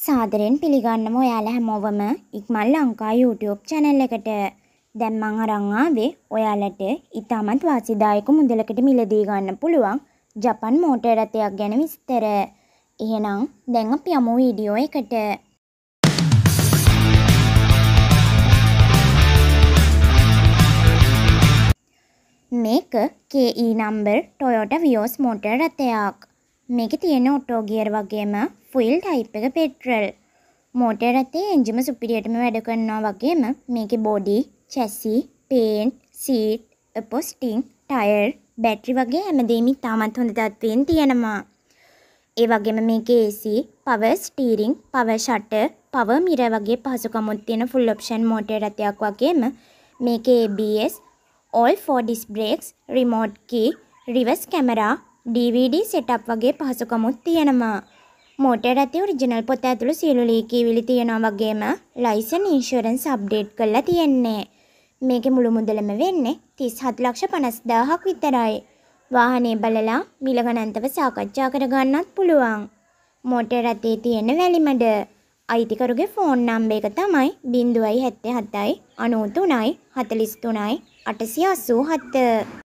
සාදරයෙන් පිළිගන්නම ඔයාලා හැමෝවම ඉක්මල් Lanka YouTube channel එකට. දැන් මං අරන් ආවේ ඔයාලට ඉතාමත් වාසිදායක මුදලකට මිලදී ගන්න පුළුවන් ජපන් මෝටර් රථයක් ගැන විස්තර. එහෙනම් දැන් අපි යමු වීඩියෝ එකට. මේක KE number Toyota Vios motor රථයක්. මේක තියෙන ඔටෝ ගියර් වගේම ෆුල් ටයිප් එක පෙට්‍රල්. මෝටර් ඇතේ එන්ජිම සුපිරියටම වැඩ කරනවා වගේම මේකේ බොඩි, චැසි, පේන්ට්, සීට්, අපොස්ටිං, ටයර්, බැටරි වගේ හැමදේම ඉතාමත් හොඳ තත්ත්වයෙන් තියෙනවා. ඒ වගේම මේකේ AC, power steering, power shutter, power mirror වගේ පහසුකම්ත් තියෙන full option මෝටර් ඇතයක් වගේම මේකේ ABS, all four disc brakes, remote key, reverse camera DVD setup වගේ පහසුකමුත් තියෙනවා. මෝටර් ඇති ඔරිජිනල් පොත ඇතුළු සියලු ලීකීවිලි තියෙනවා වගේම ලයිසන් ඉන්ෂුරන්ස් අප්ඩේට් කරලා තියෙන්නේ. මේකේ මුළු මුදලම වෙන්නේ 37 ලක්ෂ 50000ක් විතරයි. වාහනේ බලලා මිල ගණන්තව සාකච්ඡා කරගන්නත් පුළුවන්. මෝටර් රථයේ තියෙන වැලිමඩ අයිතිකරුගේ ෆෝන් නම්බර් එක තමයි 077 93 43 887